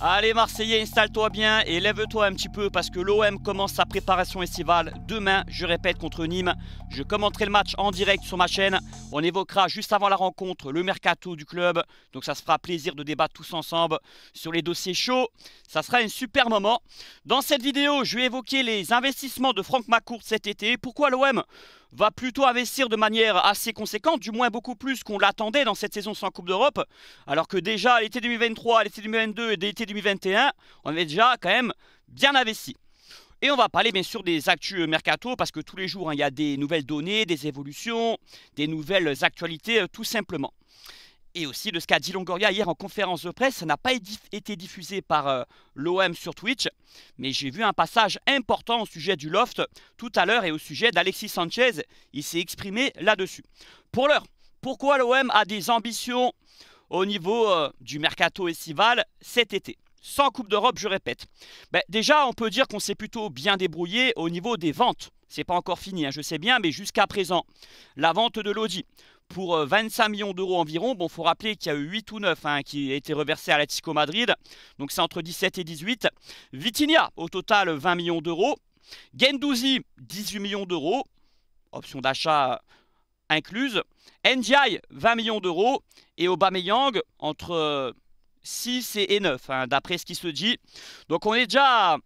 Allez Marseillais, installe-toi bien et lève-toi un petit peu parce que l'OM commence sa préparation estivale demain, je répète, contre Nîmes. Je commenterai le match en direct sur ma chaîne. On évoquera juste avant la rencontre le mercato du club. Donc ça se fera plaisir de débattre tous ensemble sur les dossiers chauds. Ça sera un super moment. Dans cette vidéo, je vais évoquer les investissements de Franck Macourt cet été. Pourquoi l'OM va plutôt investir de manière assez conséquente, du moins beaucoup plus qu'on l'attendait dans cette saison sans Coupe d'Europe, alors que déjà l'été 2023, à l'été 2022 et l'été 2021, on avait déjà quand même bien investi. Et on va parler bien sûr des actus euh, mercato parce que tous les jours hein, il y a des nouvelles données, des évolutions, des nouvelles actualités euh, tout simplement et aussi de ce qu'a dit Longoria hier en conférence de presse. Ça n'a pas été diffusé par euh, l'OM sur Twitch, mais j'ai vu un passage important au sujet du loft tout à l'heure et au sujet d'Alexis Sanchez. Il s'est exprimé là-dessus. Pour l'heure, pourquoi l'OM a des ambitions au niveau euh, du mercato estival cet été sans Coupe d'Europe, je répète. Ben, déjà, on peut dire qu'on s'est plutôt bien débrouillé au niveau des ventes. C'est pas encore fini, hein, je sais bien, mais jusqu'à présent, la vente de l'Audi, pour 25 euh, millions d'euros environ. Bon, faut rappeler qu'il y a eu 8 ou 9 hein, qui ont été reversés à l'Atlético Madrid. Donc c'est entre 17 et 18. Vitinha, au total 20 millions d'euros. Gendouzi, 18 millions d'euros. Option d'achat incluse. NDI, 20 millions d'euros. Et Aubameyang, entre 6 euh, et 9, hein, d'après ce qui se dit. Donc on est déjà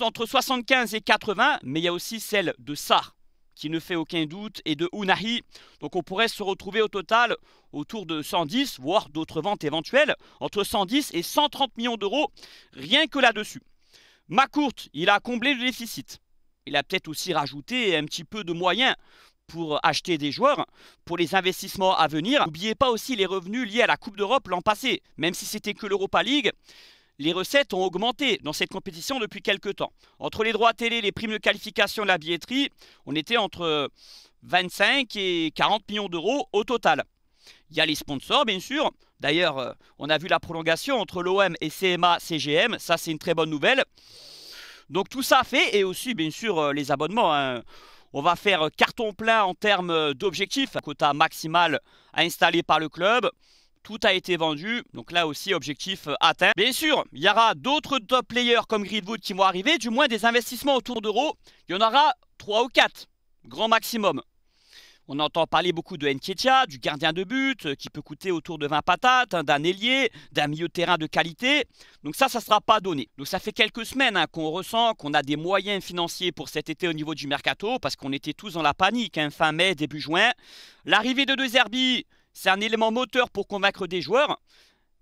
entre 75 et 80, mais il y a aussi celle de Sarr qui ne fait aucun doute, et de Unahi. Donc on pourrait se retrouver au total autour de 110, voire d'autres ventes éventuelles, entre 110 et 130 millions d'euros, rien que là-dessus. Macourt, il a comblé le déficit. Il a peut-être aussi rajouté un petit peu de moyens pour acheter des joueurs, pour les investissements à venir. N'oubliez pas aussi les revenus liés à la Coupe d'Europe l'an passé. Même si c'était que l'Europa League, les recettes ont augmenté dans cette compétition depuis quelques temps. Entre les droits télé, les primes de qualification de la billetterie, on était entre 25 et 40 millions d'euros au total. Il y a les sponsors, bien sûr. D'ailleurs, euh, on a vu la prolongation entre l'OM et CMA-CGM. Ça, c'est une très bonne nouvelle. Donc tout ça fait, et aussi, bien sûr, euh, les abonnements. Hein. On va faire euh, carton plein en termes d'objectifs, quota maximal à installer par le club tout a été vendu. Donc là aussi, objectif euh, atteint. Bien sûr, il y aura d'autres top players comme Greenwood qui vont arriver, du moins des investissements autour d'euros. Il y en aura 3 ou 4, grand maximum. On entend parler beaucoup de Nketiah, du gardien de but, euh, qui peut coûter autour de 20 patates, hein, d'un ailier, d'un milieu de terrain de qualité. Donc ça, ça ne sera pas donné. Donc ça fait quelques semaines hein, qu'on ressent qu'on a des moyens financiers pour cet été au niveau du mercato, parce qu'on était tous dans la panique, hein, fin mai, début juin. L'arrivée de deux c'est un élément moteur pour convaincre des joueurs,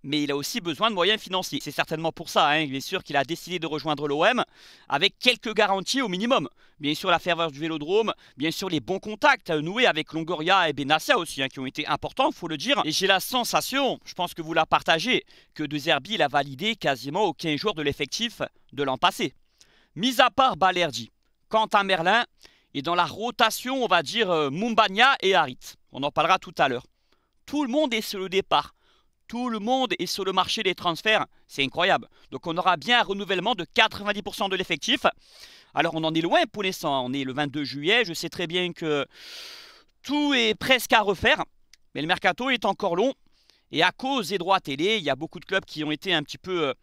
mais il a aussi besoin de moyens financiers. C'est certainement pour ça, hein, il est sûr, qu'il a décidé de rejoindre l'OM avec quelques garanties au minimum. Bien sûr, la ferveur du vélodrome, bien sûr, les bons contacts noués avec Longoria et Benassia aussi, hein, qui ont été importants, faut le dire. Et j'ai la sensation, je pense que vous la partagez, que De Zerbi l'a validé quasiment aucun joueur de l'effectif de l'an passé. Mis à part Balerdi, à Merlin, et dans la rotation, on va dire, euh, Mumbagna et Harit. On en parlera tout à l'heure. Tout le monde est sur le départ. Tout le monde est sur le marché des transferts. C'est incroyable. Donc on aura bien un renouvellement de 90% de l'effectif. Alors on en est loin pour l'instant. On est le 22 juillet. Je sais très bien que tout est presque à refaire. Mais le mercato est encore long. Et à cause des droits télé, il y a beaucoup de clubs qui ont été un petit peu euh,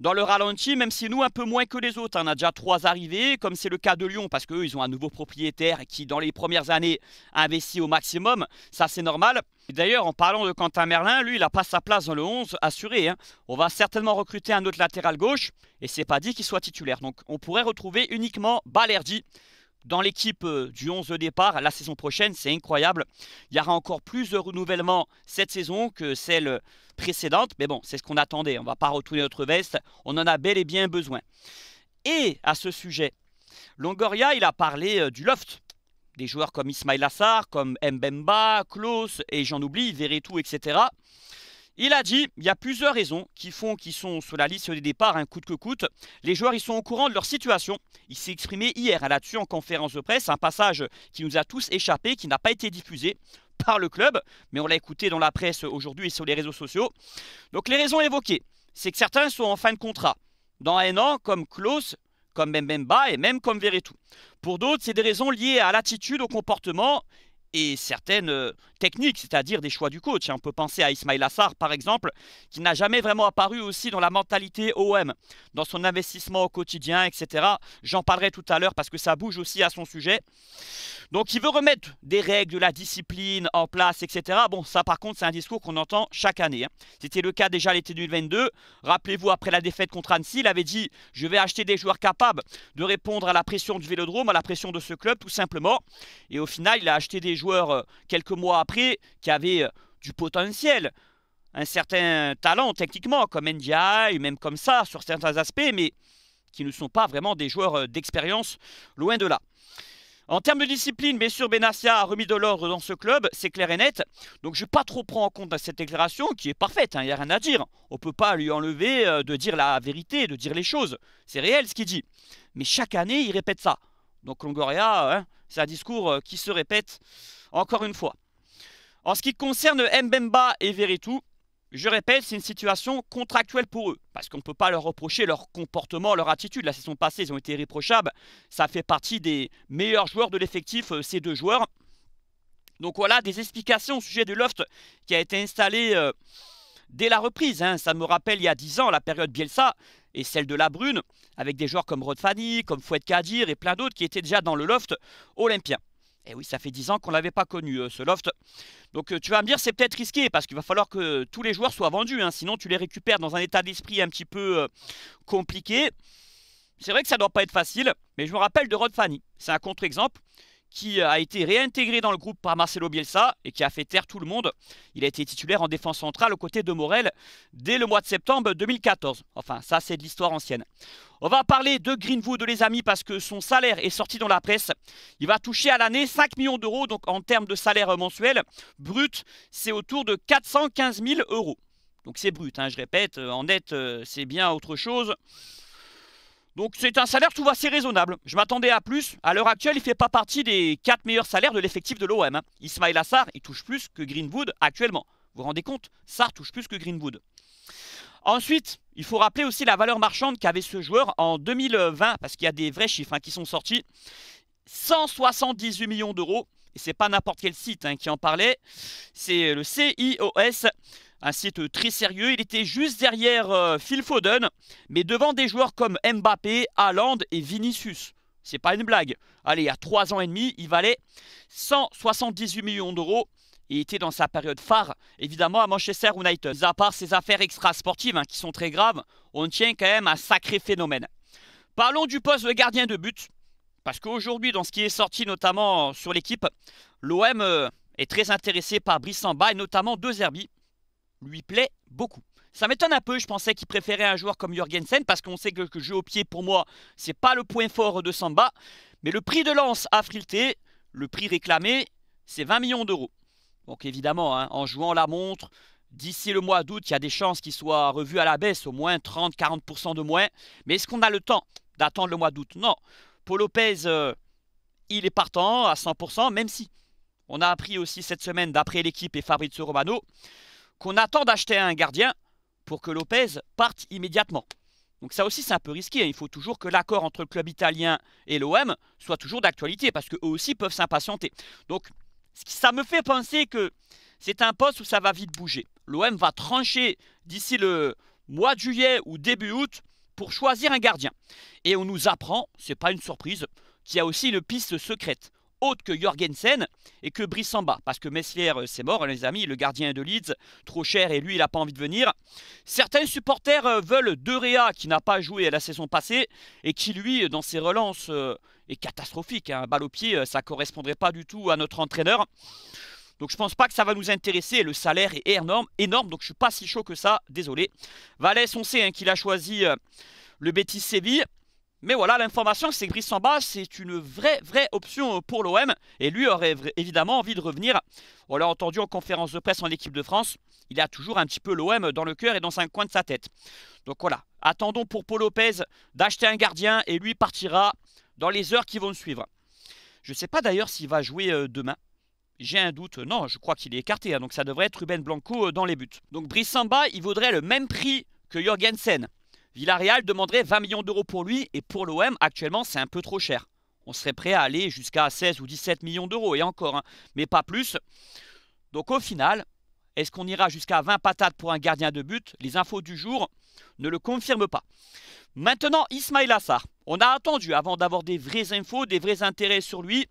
dans le ralenti, même si nous, un peu moins que les autres. On a déjà trois arrivés, comme c'est le cas de Lyon, parce qu'ils ils ont un nouveau propriétaire qui, dans les premières années, investit au maximum. Ça, c'est normal. D'ailleurs, en parlant de Quentin Merlin, lui, il n'a pas sa place dans le 11 assuré. Hein. On va certainement recruter un autre latéral gauche, et c'est pas dit qu'il soit titulaire. Donc, on pourrait retrouver uniquement Balerdi dans l'équipe euh, du 11 de départ la saison prochaine. C'est incroyable. Il y aura encore plus de renouvellement cette saison que celle précédente. Mais bon, c'est ce qu'on attendait. On ne va pas retourner notre veste. On en a bel et bien besoin. Et à ce sujet, Longoria, il a parlé euh, du loft. Des joueurs comme Ismail Assar, comme Mbemba, Klaus, et j'en oublie, Veretout, etc. Il a dit, il y a plusieurs raisons qui font qu'ils sont sur la liste des départs, un hein, coût de que coûte. Les joueurs, ils sont au courant de leur situation. Il s'est exprimé hier hein, là-dessus en conférence de presse, un passage qui nous a tous échappé, qui n'a pas été diffusé par le club, mais on l'a écouté dans la presse aujourd'hui et sur les réseaux sociaux. Donc les raisons évoquées, c'est que certains sont en fin de contrat. Dans un an, comme Klaus, comme Mbemba et même comme Veretout. Pour d'autres, c'est des raisons liées à l'attitude, au comportement et certaines euh, techniques, c'est-à-dire des choix du coach. On peut penser à Ismail Assar, par exemple, qui n'a jamais vraiment apparu aussi dans la mentalité OM, dans son investissement au quotidien, etc. J'en parlerai tout à l'heure parce que ça bouge aussi à son sujet. Donc il veut remettre des règles, de la discipline en place, etc. Bon, ça par contre, c'est un discours qu'on entend chaque année. Hein. C'était le cas déjà l'été 2022. Rappelez-vous, après la défaite contre Annecy, il avait dit « Je vais acheter des joueurs capables de répondre à la pression du Vélodrome, à la pression de ce club, tout simplement. » Et au final, il a acheté des joueurs euh, quelques mois après qui avaient euh, du potentiel, un certain talent techniquement, comme Ndiaye, même comme ça, sur certains aspects, mais qui ne sont pas vraiment des joueurs euh, d'expérience, loin de là. En termes de discipline, bien sûr, Benassia a remis de l'ordre dans ce club, c'est clair et net. Donc je ne vais pas trop prendre en compte cette déclaration qui est parfaite, il hein, n'y a rien à dire. On ne peut pas lui enlever de dire la vérité, de dire les choses. C'est réel ce qu'il dit. Mais chaque année, il répète ça. Donc Longoria, hein, c'est un discours euh, qui se répète encore une fois. En ce qui concerne Mbemba et Veretout, je répète, c'est une situation contractuelle pour eux, parce qu'on ne peut pas leur reprocher leur comportement, leur attitude. La saison passée, ils ont été réprochables. Ça fait partie des meilleurs joueurs de l'effectif, euh, ces deux joueurs. Donc voilà des explications au sujet du loft qui a été installé euh, dès la reprise. Hein. Ça me rappelle il y a 10 ans, la période Bielsa et celle de la Brune, avec des joueurs comme Rod Fanny, comme Fouet Kadir et plein d'autres qui étaient déjà dans le loft olympien. Et eh oui, ça fait 10 ans qu'on ne l'avait pas connu, euh, ce loft. Donc euh, tu vas me dire, c'est peut-être risqué, parce qu'il va falloir que tous les joueurs soient vendus, hein. sinon tu les récupères dans un état d'esprit un petit peu euh, compliqué. C'est vrai que ça ne doit pas être facile, mais je me rappelle de Rod Fanny. C'est un contre-exemple qui euh, a été réintégré dans le groupe par Marcelo Bielsa et qui a fait taire tout le monde. Il a été titulaire en défense centrale aux côtés de Morel dès le mois de septembre 2014. Enfin, ça c'est de l'histoire ancienne. On va parler de Greenwood, les amis, parce que son salaire est sorti dans la presse. Il va toucher à l'année 5 millions d'euros, donc en termes de salaire mensuel brut, c'est autour de 415 000 euros. Donc c'est brut, hein, je répète, euh, en net euh, c'est bien autre chose. Donc c'est un salaire, tout va assez raisonnable. Je m'attendais à plus. À l'heure actuelle, il ne fait pas partie des 4 meilleurs salaires de l'effectif de l'OM. Hein. Ismail Assar, il touche plus que Greenwood actuellement. Vous vous rendez compte Ça touche plus que Greenwood. Ensuite, il faut rappeler aussi la valeur marchande qu'avait ce joueur en 2020, parce qu'il y a des vrais chiffres hein, qui sont sortis. 178 millions d'euros, et c'est pas n'importe quel site hein, qui en parlait, c'est le CIOS un site très sérieux. Il était juste derrière euh, Phil Foden, mais devant des joueurs comme Mbappé, Haaland et Vinicius. C'est pas une blague. Allez, il y a 3 ans et demi, il valait 178 millions d'euros. Et était dans sa période phare, évidemment, à Manchester United. à part ses affaires extra-sportives, hein, qui sont très graves, on tient quand même un sacré phénomène. Parlons du poste de gardien de but. Parce qu'aujourd'hui, dans ce qui est sorti notamment euh, sur l'équipe, l'OM euh, est très intéressé par Brice et notamment De Zerbi lui plaît beaucoup. Ça m'étonne un peu, je pensais qu'il préférait un joueur comme Jürgensen, parce qu'on sait que le jeu au pied pour moi, c'est pas le point fort de Samba. Mais le prix de lance à frilté, le prix réclamé, c'est 20 millions d'euros. Donc évidemment, hein, en jouant la montre, d'ici le mois d'août, il y a des chances qu'il soit revu à la baisse, au moins 30-40% de moins. Mais est-ce qu'on a le temps d'attendre le mois d'août Non. Paul Lopez, euh, il est partant à 100%, même si on a appris aussi cette semaine, d'après l'équipe et Fabrizio Romano, qu'on attend d'acheter un gardien pour que Lopez parte immédiatement. Donc ça aussi c'est un peu risqué, il faut toujours que l'accord entre le club italien et l'OM soit toujours d'actualité, parce qu'eux aussi peuvent s'impatienter. Donc ça me fait penser que c'est un poste où ça va vite bouger. L'OM va trancher d'ici le mois de juillet ou début août pour choisir un gardien. Et on nous apprend, c'est pas une surprise, qu'il y a aussi une piste secrète autre que Jorgensen et que Brissamba. Parce que Messier, euh, c'est mort, hein, les amis, le gardien de Leeds, trop cher et lui, il n'a pas envie de venir. Certains supporters euh, veulent Derea qui n'a pas joué à la saison passée et qui, lui, dans ses relances, euh, est catastrophique. Un hein. balle au pied, ça ne correspondrait pas du tout à notre entraîneur. Donc je pense pas que ça va nous intéresser. Le salaire est énorme, énorme donc je suis pas si chaud que ça. Désolé. Valès, on sait hein, qu'il a choisi le Betis Séville. Mais voilà, l'information, c'est que Brice Samba, c'est une vraie, vraie option pour l'OM. Et lui aurait évidemment envie de revenir. On l'a entendu en conférence de presse en équipe de France. Il a toujours un petit peu l'OM dans le cœur et dans un coin de sa tête. Donc voilà, attendons pour Paul Lopez d'acheter un gardien et lui partira dans les heures qui vont suivre. Je ne sais pas d'ailleurs s'il va jouer euh, demain. J'ai un doute. Non, je crois qu'il est écarté. Hein, donc ça devrait être Ruben Blanco euh, dans les buts. Donc Brice Samba, il vaudrait le même prix que Jorgensen. Villarreal demanderait 20 millions d'euros pour lui et pour l'OM, actuellement, c'est un peu trop cher. On serait prêt à aller jusqu'à 16 ou 17 millions d'euros et encore, hein, mais pas plus. Donc au final, est-ce qu'on ira jusqu'à 20 patates pour un gardien de but Les infos du jour ne le confirment pas. Maintenant, Ismail Assar. On a attendu avant d'avoir des vraies infos, des vrais intérêts sur lui.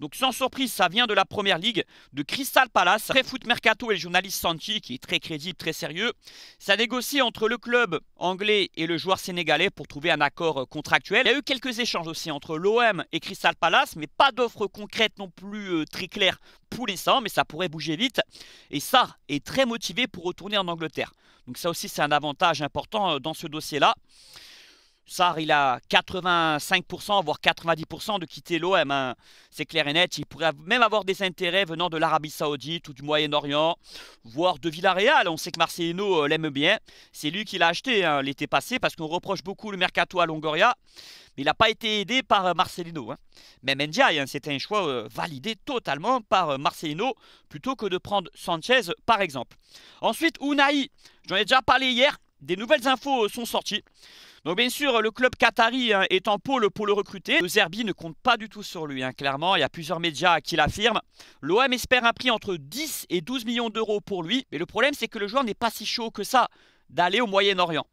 Donc sans surprise, ça vient de la première ligue de Crystal Palace. Après Foot Mercato et le journaliste Santi, qui est très crédible, très sérieux, ça négocie entre le club anglais et le joueur sénégalais pour trouver un accord euh, contractuel. Il y a eu quelques échanges aussi entre l'OM et Crystal Palace, mais pas d'offre concrète non plus euh, très claire pour l'instant, mais ça pourrait bouger vite. Et ça est très motivé pour retourner en Angleterre. Donc ça aussi, c'est un avantage important euh, dans ce dossier-là. Sar, il a 85%, voire 90% de quitter l'OM. Hein. C'est clair et net. Il pourrait même avoir des intérêts venant de l'Arabie Saoudite ou du Moyen-Orient, voire de Villarreal. On sait que Marcelino euh, l'aime bien. C'est lui qui l'a acheté hein, l'été passé parce qu'on reproche beaucoup le mercato à Longoria. Mais il n'a pas été aidé par euh, Marcelino. Hein. Même Ndiaye, hein, c'était un choix euh, validé totalement par Marcelino plutôt que de prendre Sanchez par exemple. Ensuite, Unai, j'en ai déjà parlé hier. Des nouvelles infos sont sorties. Donc bien sûr, le club qatari hein, est en pôle pour le recruter. Le Zerbi ne compte pas du tout sur lui, hein, clairement. Il y a plusieurs médias qui l'affirment. L'OM espère un prix entre 10 et 12 millions d'euros pour lui. Mais le problème, c'est que le joueur n'est pas si chaud que ça d'aller au Moyen-Orient.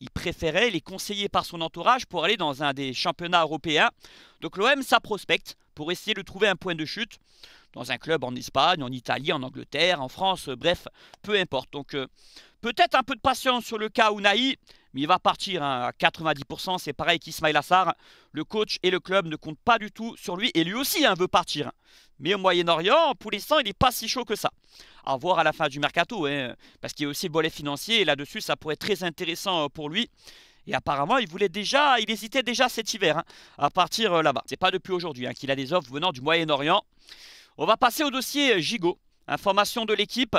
Il préférait les conseiller par son entourage pour aller dans un des championnats européens. Donc l'OM, ça pour essayer de trouver un point de chute dans un club en Espagne, en Italie, en Angleterre, en France, bref, peu importe. Donc euh, peut-être un peu de patience sur le cas Unai, mais il va partir hein, à 90%. C'est pareil qu'Ismail Assar. Le coach et le club ne comptent pas du tout sur lui et lui aussi hein, veut partir. Mais au Moyen-Orient, pour l'instant, il n'est pas si chaud que ça. À voir à la fin du mercato, hein, parce qu'il y a aussi le volet financier et là-dessus, ça pourrait être très intéressant euh, pour lui. Et apparemment, il voulait déjà, il hésitait déjà cet hiver à partir euh, là-bas. C'est pas depuis aujourd'hui qu'il a des offres venant du Moyen-Orient. On va passer au dossier euh, Gigot. Information de l'équipe.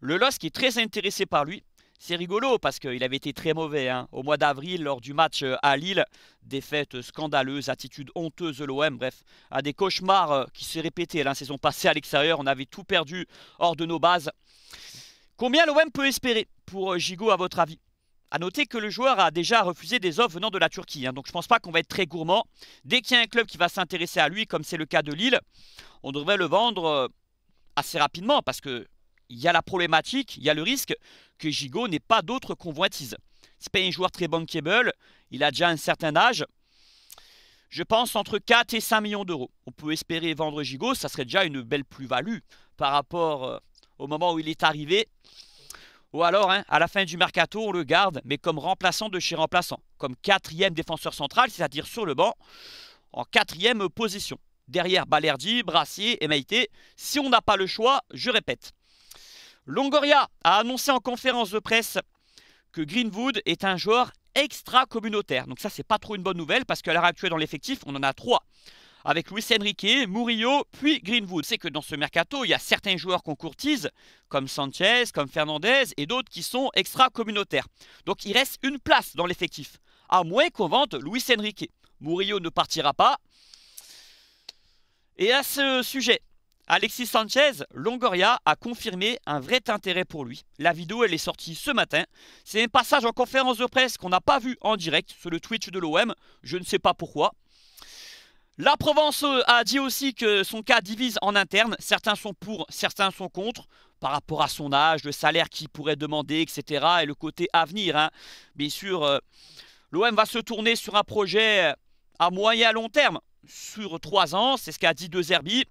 Le LOS qui est très intéressé par lui. C'est rigolo parce qu'il avait été très mauvais hein. au mois d'avril lors du match euh, à Lille. Défaite scandaleuse, attitude honteuse de l'OM, bref, à des cauchemars euh, qui s'est répété la saison passée à l'extérieur. On avait tout perdu hors de nos bases. Combien l'OM peut espérer pour euh, Gigot à votre avis a noter que le joueur a déjà refusé des offres venant de la Turquie. Hein. donc je ne pense pas qu'on va être très gourmand. Dès qu'il y a un club qui va s'intéresser à lui, comme c'est le cas de Lille, on devrait le vendre assez rapidement parce que il y a la problématique, il y a le risque que Gigot n'ait pas d'autres convoitises. C'est pas un joueur très bankable, il a déjà un certain âge. Je pense entre 4 et 5 millions d'euros. On peut espérer vendre Gigot, ça serait déjà une belle plus-value par rapport euh, au moment où il est arrivé. Ou alors, hein, à la fin du mercato, on le garde, mais comme remplaçant de chez remplaçant, comme quatrième défenseur central, c'est-à-dire sur le banc, en quatrième position. Derrière Balerdi, Brassier et Maïté. Si on n'a pas le choix, je répète, Longoria a annoncé en conférence de presse que Greenwood est un joueur extra-communautaire. Donc ça, c'est pas trop une bonne nouvelle parce qu'à l'heure actuelle dans l'effectif, on en a trois. Avec Luis Enrique, Murillo, puis Greenwood. C'est que dans ce mercato, il y a certains joueurs qu'on courtise, comme Sanchez, comme Fernandez, et d'autres qui sont extra-communautaires. Donc il reste une place dans l'effectif, à moins qu'on vende Luis Enrique. Murillo ne partira pas. Et à ce sujet, Alexis Sanchez, Longoria a confirmé un vrai intérêt pour lui. La vidéo, elle est sortie ce matin. C'est un passage en conférence de presse qu'on n'a pas vu en direct sur le Twitch de l'OM. Je ne sais pas pourquoi. La Provence euh, a dit aussi que son cas divise en interne. Certains sont pour, certains sont contre. Par rapport à son âge, le salaire qu'il pourrait demander, etc. Et le côté avenir. Hein. Bien sûr, euh, l'OM va se tourner sur un projet à moyen et à long terme. Sur trois ans, c'est ce qu'a dit De Zerbi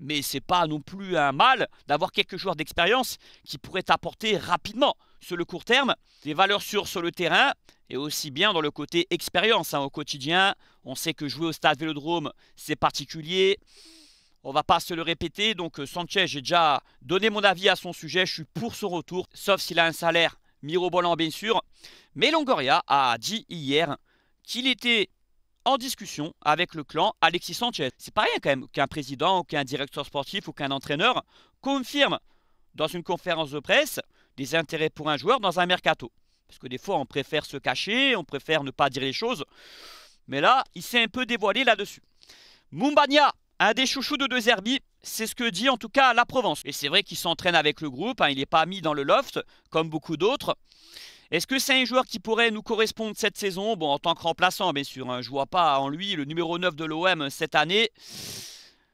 mais c'est pas non plus un mal d'avoir quelques joueurs d'expérience qui pourraient apporter rapidement sur le court terme des valeurs sûres sur le terrain et aussi bien dans le côté expérience hein, au quotidien. On sait que jouer au stade Vélodrome, c'est particulier. On va pas se le répéter, donc euh, Sanchez, j'ai déjà donné mon avis à son sujet, je suis pour son retour, sauf s'il a un salaire mirobolant bien sûr. Mais Longoria a dit hier qu'il était en discussion avec le clan Alexis Sanchez. C'est pas rien quand même qu'un président ou qu'un directeur sportif ou qu'un entraîneur confirme dans une conférence de presse des intérêts pour un joueur dans un mercato. Parce que des fois on préfère se cacher, on préfère ne pas dire les choses. Mais là, il s'est un peu dévoilé là-dessus. Mumbania, un des chouchous de deux Herbie, c'est ce que dit en tout cas la Provence. Et c'est vrai qu'il s'entraîne avec le groupe, hein, il n'est pas mis dans le loft comme beaucoup d'autres. Est-ce que c'est un joueur qui pourrait nous correspondre cette saison Bon, en tant que remplaçant, bien sûr, un hein, je vois pas en lui le numéro 9 de l'OM cette année.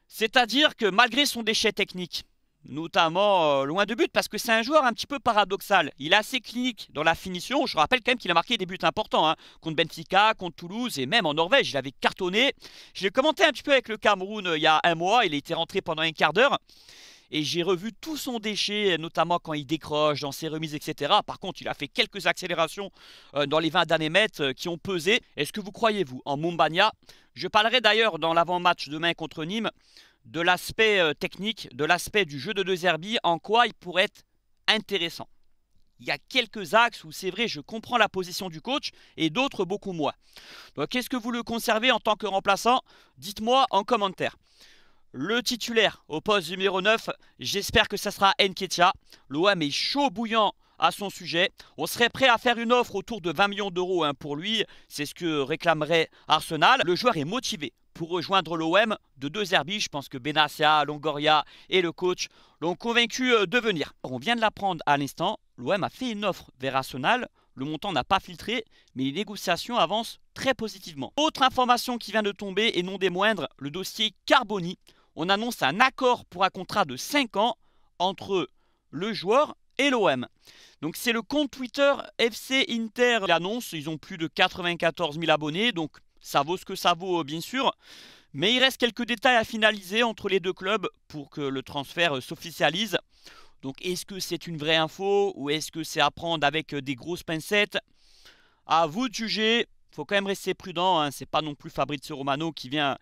C'est-à-dire que malgré son déchet technique, notamment euh, loin de but, parce que c'est un joueur un petit peu paradoxal. Il est assez clinique dans la finition. Je rappelle quand même qu'il a marqué des buts importants hein, contre Benfica, contre Toulouse et même en Norvège. Il avait cartonné. Je l'ai commenté un petit peu avec le Cameroun euh, il y a un mois. Il était rentré pendant un quart d'heure et j'ai revu tout son déchet, euh, notamment quand il décroche dans ses remises, etc. Par contre, il a fait quelques accélérations euh, dans les 20 derniers mètres euh, qui ont pesé. Est-ce que vous croyez, vous, en Mumbania Je parlerai d'ailleurs dans l'avant-match demain contre Nîmes de l'aspect technique, de l'aspect du jeu de deux herbies, en quoi il pourrait être intéressant. Il y a quelques axes où c'est vrai, je comprends la position du coach et d'autres beaucoup moins. Donc, quest ce que vous le conservez en tant que remplaçant Dites-moi en commentaire le titulaire au poste numéro 9. J'espère que ça sera Enketia. L'OM est chaud bouillant à son sujet. On serait prêt à faire une offre autour de 20 millions d'euros hein, pour lui. C'est ce que réclamerait Arsenal. Le joueur est motivé pour rejoindre l'OM de deux herbis. Je pense que Benassia, Longoria et le coach l'ont convaincu euh, de venir. On vient de l'apprendre à l'instant. L'OM a fait une offre vers Arsenal. Le montant n'a pas filtré, mais les négociations avancent très positivement. Autre information qui vient de tomber, et non des moindres, le dossier Carboni on annonce un accord pour un contrat de 5 ans entre le joueur et l'OM. Donc c'est le compte Twitter FC Inter qui annonce, ils ont plus de 94 000 abonnés, donc ça vaut ce que ça vaut euh, bien sûr. Mais il reste quelques détails à finaliser entre les deux clubs pour que le transfert euh, s'officialise. Donc est-ce que c'est une vraie info ou est-ce que c'est à prendre avec euh, des grosses pincettes À vous de juger, faut quand même rester prudent, Ce hein. c'est pas non plus Fabrizio Romano qui vient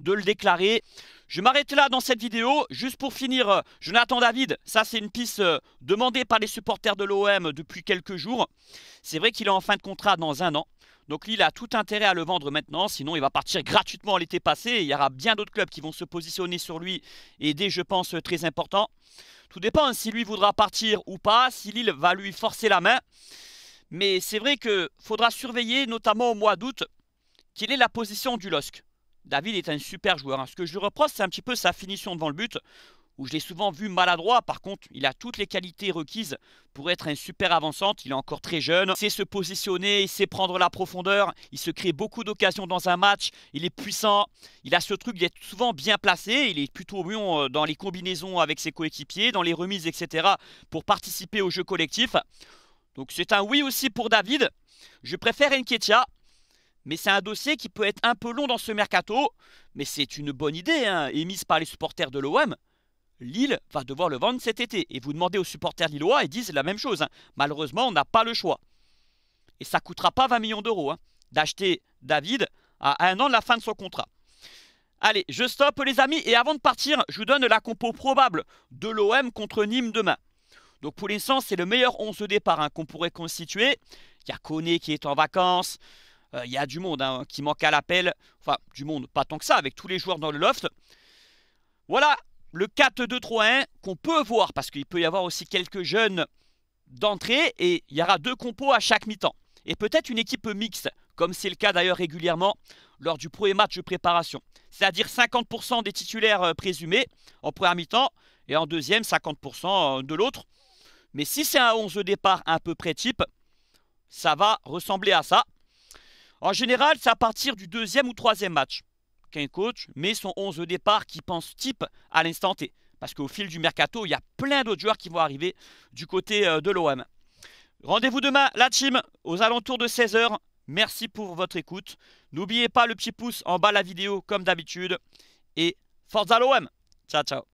de le déclarer. Je m'arrête là dans cette vidéo. Juste pour finir, euh, Jonathan David, ça c'est une piste euh, demandée par les supporters de l'OM depuis quelques jours. C'est vrai qu'il est en fin de contrat dans un an. Donc Lille a tout intérêt à le vendre maintenant, sinon il va partir gratuitement l'été passé. Il y aura bien d'autres clubs qui vont se positionner sur lui et des, je pense, très importants. Tout dépend si lui voudra partir ou pas, si Lille va lui forcer la main. Mais c'est vrai qu'il faudra surveiller, notamment au mois d'août, quelle est la position du LOSC. David est un super joueur. Hein. Ce que je reproche, c'est un petit peu sa finition devant le but, où je l'ai souvent vu maladroit. Par contre, il a toutes les qualités requises pour être un super avançant. Il est encore très jeune. Il sait se positionner, il sait prendre la profondeur. Il se crée beaucoup d'occasions dans un match. Il est puissant. Il a ce truc d'être souvent bien placé. Il est plutôt bon euh, dans les combinaisons avec ses coéquipiers, dans les remises, etc. pour participer au jeu collectif. Donc c'est un oui aussi pour David. Je préfère Enketia. Mais c'est un dossier qui peut être un peu long dans ce mercato, mais c'est une bonne idée hein, émise par les supporters de l'OM. Lille va devoir le vendre cet été, et vous demandez aux supporters lillois, ils disent la même chose. Hein. Malheureusement, on n'a pas le choix. Et ça ne coûtera pas 20 millions d'euros hein, d'acheter David à un an de la fin de son contrat. Allez, je stoppe les amis, et avant de partir, je vous donne la compo probable de l'OM contre Nîmes demain. Donc pour l'instant, c'est le meilleur 11 de départ qu'on pourrait constituer. Il y a Koné qui est en vacances. Euh, il y a du monde hein, qui manque à l'appel. Enfin, du monde, pas tant que ça, avec tous les joueurs dans le loft. Voilà le 4-2-3-1 qu'on peut voir, parce qu'il peut y avoir aussi quelques jeunes d'entrée, et il y aura deux compos à chaque mi-temps. Et peut-être une équipe mixte, comme c'est le cas d'ailleurs régulièrement lors du premier match de préparation. C'est-à-dire 50% des titulaires euh, présumés en première mi-temps, et en deuxième 50% euh, de l'autre. Mais si c'est un 11 de départ à peu près type, ça va ressembler à ça. En général, c'est à partir du deuxième ou troisième match qu'un coach met son 11 de départ qui pense type à l'instant T. Parce qu'au fil du mercato, il y a plein d'autres joueurs qui vont arriver du côté euh, de l'OM. Rendez-vous demain, la team, aux alentours de 16h. Merci pour votre écoute. N'oubliez pas le petit pouce en bas de la vidéo comme d'habitude. Et à l'OM Ciao, ciao